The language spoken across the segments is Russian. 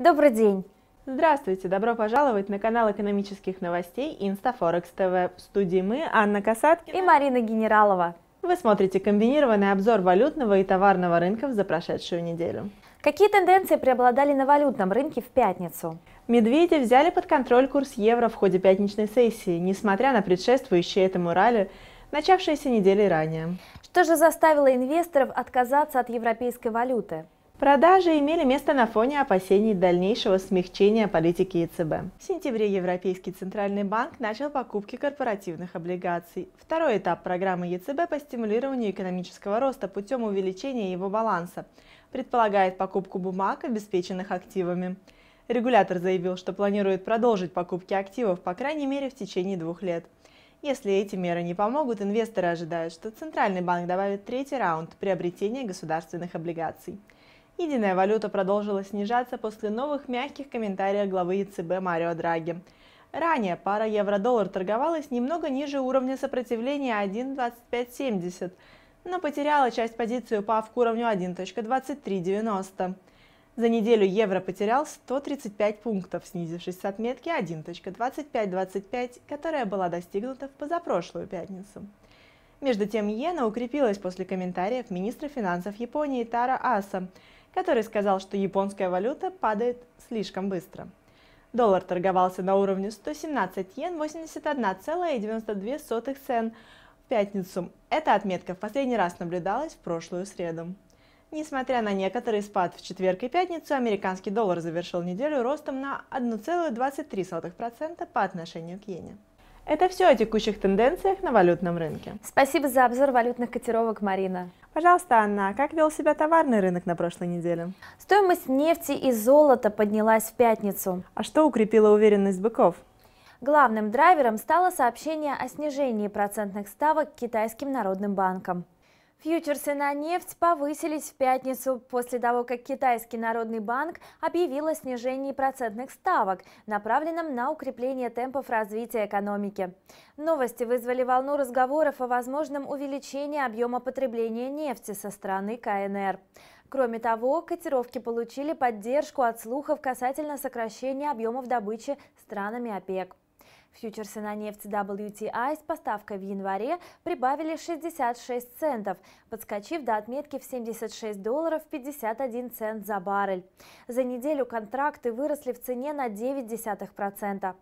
Добрый день! Здравствуйте! Добро пожаловать на канал экономических новостей Инстафорекс ТВ. В студии мы, Анна Касаткина и Марина Генералова. Вы смотрите комбинированный обзор валютного и товарного рынков за прошедшую неделю. Какие тенденции преобладали на валютном рынке в пятницу? Медведи взяли под контроль курс евро в ходе пятничной сессии, несмотря на предшествующие этому ралли, начавшиеся недели ранее. Что же заставило инвесторов отказаться от европейской валюты? Продажи имели место на фоне опасений дальнейшего смягчения политики ЕЦБ. В сентябре Европейский центральный банк начал покупки корпоративных облигаций. Второй этап программы ЕЦБ по стимулированию экономического роста путем увеличения его баланса предполагает покупку бумаг, обеспеченных активами. Регулятор заявил, что планирует продолжить покупки активов по крайней мере в течение двух лет. Если эти меры не помогут, инвесторы ожидают, что Центральный банк добавит третий раунд приобретения государственных облигаций. Единая валюта продолжила снижаться после новых мягких комментариев главы ЕЦБ Марио Драги. Ранее пара евро-доллар торговалась немного ниже уровня сопротивления 1.2570, но потеряла часть позиции, упав к уровню 1.2390. За неделю евро потерял 135 пунктов, снизившись с отметки 1.2525, которая была достигнута в позапрошлую пятницу. Между тем, иена укрепилась после комментариев министра финансов Японии Тара Аса – который сказал, что японская валюта падает слишком быстро. Доллар торговался на уровне 117 йен 81,92 сен в пятницу. Эта отметка в последний раз наблюдалась в прошлую среду. Несмотря на некоторый спад в четверг и пятницу, американский доллар завершил неделю ростом на 1,23% по отношению к иене. Это все о текущих тенденциях на валютном рынке. Спасибо за обзор валютных котировок, Марина. Пожалуйста, Анна, а как вел себя товарный рынок на прошлой неделе? Стоимость нефти и золота поднялась в пятницу. А что укрепило уверенность быков? Главным драйвером стало сообщение о снижении процентных ставок китайским народным банком. Фьючерсы на нефть повысились в пятницу после того, как Китайский народный банк объявил о снижении процентных ставок, направленном на укрепление темпов развития экономики. Новости вызвали волну разговоров о возможном увеличении объема потребления нефти со стороны КНР. Кроме того, котировки получили поддержку от слухов касательно сокращения объемов добычи странами ОПЕК. Фьючерсы на нефть WTI с поставкой в январе прибавили 66 центов, подскочив до отметки в 76 долларов 51 цент за баррель. За неделю контракты выросли в цене на 0,9%.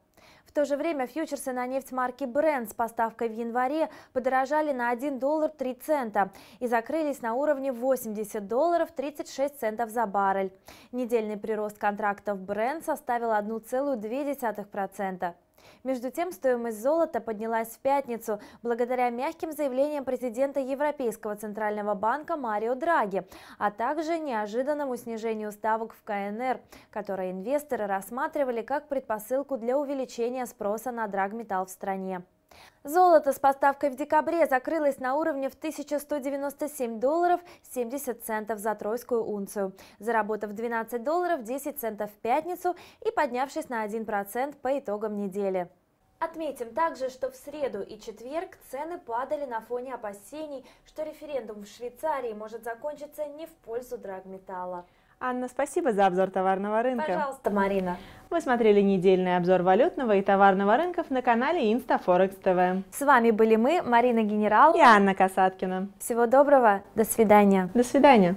В то же время фьючерсы на нефть марки Brent с поставкой в январе подорожали на 1 доллар 3 цента и закрылись на уровне 80 долларов 36 центов за баррель. Недельный прирост контрактов Brent составил 1,2%. Между тем, стоимость золота поднялась в пятницу благодаря мягким заявлениям президента Европейского Центрального банка Марио Драги, а также неожиданному снижению ставок в КНР, которое инвесторы рассматривали как предпосылку для увеличения спроса на драгметалл в стране. Золото с поставкой в декабре закрылось на уровне в 1197 долларов 70 центов за тройскую унцию, заработав 12 долларов 10 центов в пятницу и поднявшись на 1% по итогам недели. Отметим также, что в среду и четверг цены падали на фоне опасений, что референдум в Швейцарии может закончиться не в пользу драгметалла. Анна, спасибо за обзор товарного рынка. Пожалуйста, Марина. Вы смотрели недельный обзор валютного и товарного рынков на канале InstaForex TV. С вами были мы, Марина Генерал и Анна Касаткина. Всего доброго, до свидания. До свидания.